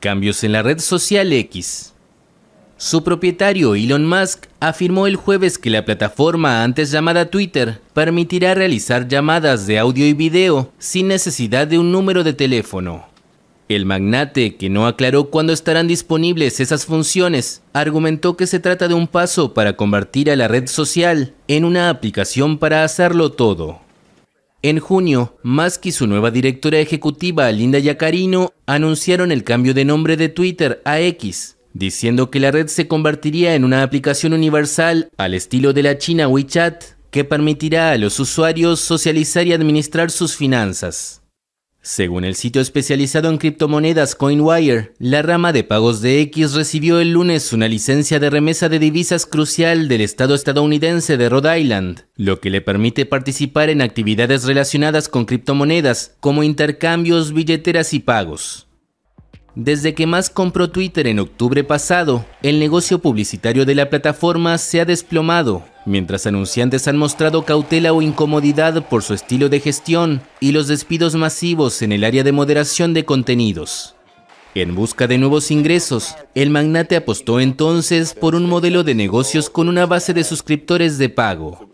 Cambios en la red social X. Su propietario Elon Musk afirmó el jueves que la plataforma antes llamada Twitter permitirá realizar llamadas de audio y video sin necesidad de un número de teléfono. El magnate, que no aclaró cuándo estarán disponibles esas funciones, argumentó que se trata de un paso para convertir a la red social en una aplicación para hacerlo todo. En junio, Musk y su nueva directora ejecutiva, Linda Yacarino, anunciaron el cambio de nombre de Twitter a X, diciendo que la red se convertiría en una aplicación universal al estilo de la China WeChat, que permitirá a los usuarios socializar y administrar sus finanzas. Según el sitio especializado en criptomonedas CoinWire, la rama de pagos de X recibió el lunes una licencia de remesa de divisas crucial del estado estadounidense de Rhode Island, lo que le permite participar en actividades relacionadas con criptomonedas como intercambios, billeteras y pagos. Desde que más compró Twitter en octubre pasado, el negocio publicitario de la plataforma se ha desplomado, mientras anunciantes han mostrado cautela o incomodidad por su estilo de gestión y los despidos masivos en el área de moderación de contenidos. En busca de nuevos ingresos, el magnate apostó entonces por un modelo de negocios con una base de suscriptores de pago.